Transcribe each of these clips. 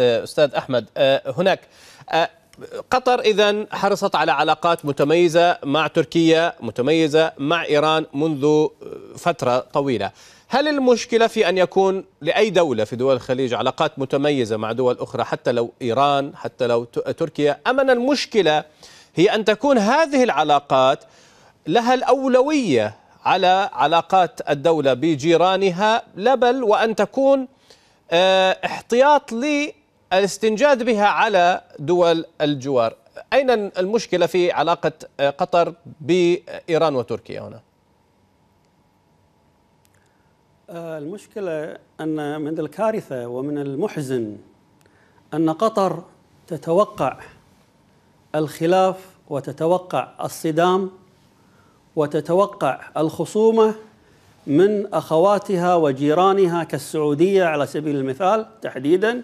أستاذ أحمد آه، هناك آه، قطر إذا حرصت على علاقات متميزة مع تركيا متميزة مع إيران منذ آه، فترة طويلة هل المشكلة في أن يكون لأي دولة في دول الخليج علاقات متميزة مع دول أخرى حتى لو إيران حتى لو تركيا أم أن المشكلة هي أن تكون هذه العلاقات لها الأولوية على علاقات الدولة بجيرانها لا بل وأن تكون احتياط لي الاستنجاد بها على دول الجوار أين المشكلة في علاقة آه، قطر بإيران وتركيا هنا؟ آه، المشكلة أن من الكارثة ومن المحزن أن قطر تتوقع الخلاف وتتوقع الصدام وتتوقع الخصومة من أخواتها وجيرانها كالسعودية على سبيل المثال تحديداً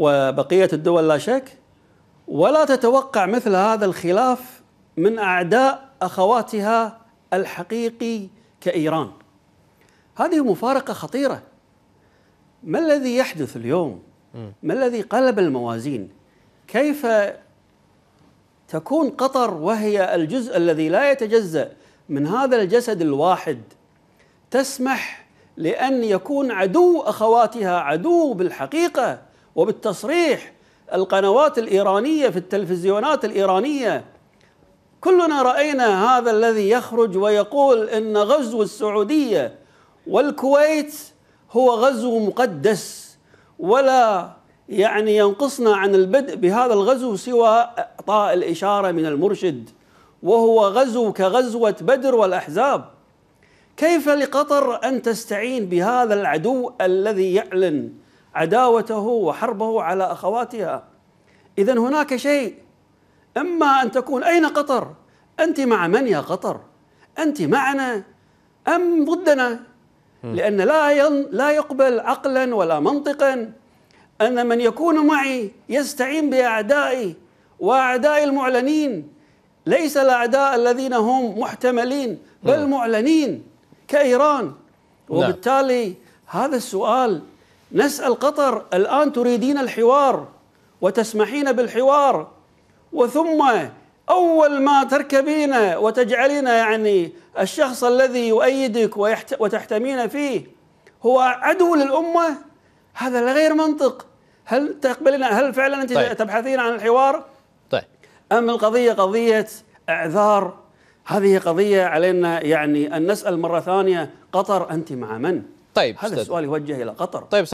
وبقية الدول لا شك ولا تتوقع مثل هذا الخلاف من أعداء أخواتها الحقيقي كإيران هذه مفارقة خطيرة ما الذي يحدث اليوم؟ ما الذي قلب الموازين؟ كيف تكون قطر وهي الجزء الذي لا يتجزأ من هذا الجسد الواحد تسمح لأن يكون عدو أخواتها عدو بالحقيقة وبالتصريح القنوات الإيرانية في التلفزيونات الإيرانية كلنا رأينا هذا الذي يخرج ويقول إن غزو السعودية والكويت هو غزو مقدس ولا يعني ينقصنا عن البدء بهذا الغزو سوى إعطاء الإشارة من المرشد وهو غزو كغزوة بدر والأحزاب كيف لقطر أن تستعين بهذا العدو الذي يعلن عداوته وحربه على اخواتها اذا هناك شيء اما ان تكون اين قطر انت مع من يا قطر انت معنا ام ضدنا لان لا لا يقبل عقلا ولا منطقا ان من يكون معي يستعين باعدائي واعدائي المعلنين ليس الاعداء الذين هم محتملين بل معلنين كايران نعم. وبالتالي هذا السؤال نسأل قطر الآن تريدين الحوار وتسمحين بالحوار وثم أول ما تركبين وتجعلين يعني الشخص الذي يؤيدك وتحتمين فيه هو عدو للأمة هذا غير منطق هل تقبلين هل فعلا أنت طيب. تبحثين عن الحوار طيب أم القضية قضية أعذار هذه قضية علينا يعني أن نسأل مرة ثانية قطر أنت مع من طيب هذا السؤال يوجه إلى قطر طيب